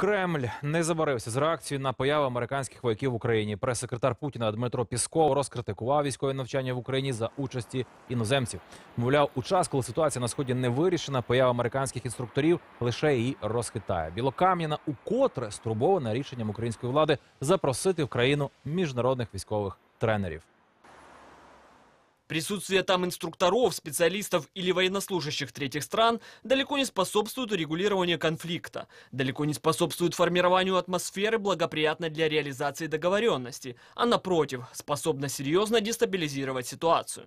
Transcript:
Кремль не забарився з реакцією на появу американських вояків в Україні. Прес-секретар Путіна Дмитро Пісков розкритикував військові навчання в Україні за участі іноземців. Мовляв, у час, коли ситуація на сході не вирішена, поява американських інструкторів лише її розхитає. Білокам'яна укотре стурбована рішенням української влади запросити в країну міжнародних військових тренерів. Присутствие там инструкторов, специалистов или военнослужащих третьих стран далеко не способствует урегулированию конфликта, далеко не способствует формированию атмосферы, благоприятной для реализации договоренности, а напротив, способна серьезно дестабилизировать ситуацию.